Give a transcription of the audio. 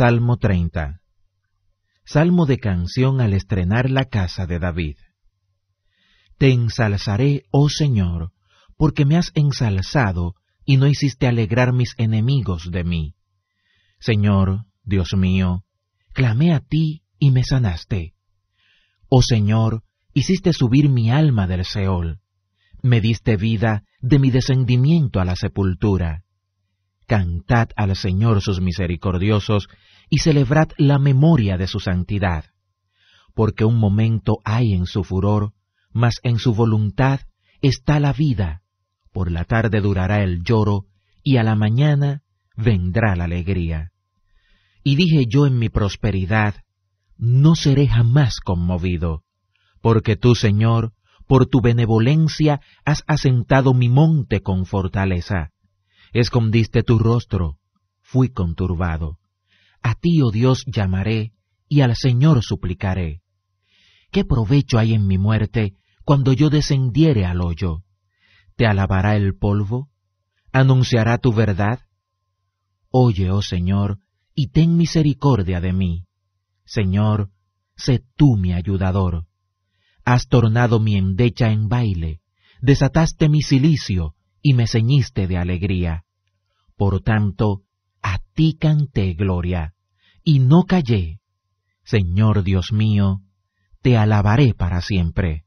Salmo 30. Salmo de canción al estrenar la casa de David. Te ensalzaré, oh Señor, porque me has ensalzado y no hiciste alegrar mis enemigos de mí. Señor, Dios mío, clamé a ti y me sanaste. Oh Señor, hiciste subir mi alma del Seol, me diste vida de mi descendimiento a la sepultura cantad al Señor sus misericordiosos, y celebrad la memoria de su santidad. Porque un momento hay en su furor, mas en su voluntad está la vida. Por la tarde durará el lloro, y a la mañana vendrá la alegría. Y dije yo en mi prosperidad, no seré jamás conmovido, porque tú, Señor, por tu benevolencia has asentado mi monte con fortaleza escondiste tu rostro, fui conturbado. A ti, oh Dios, llamaré, y al Señor suplicaré. ¿Qué provecho hay en mi muerte cuando yo descendiere al hoyo? ¿Te alabará el polvo? ¿Anunciará tu verdad? Oye, oh Señor, y ten misericordia de mí. Señor, sé tú mi ayudador. Has tornado mi endecha en baile, desataste mi cilicio y me ceñiste de alegría. Por tanto, a ti canté gloria, y no callé. Señor Dios mío, te alabaré para siempre.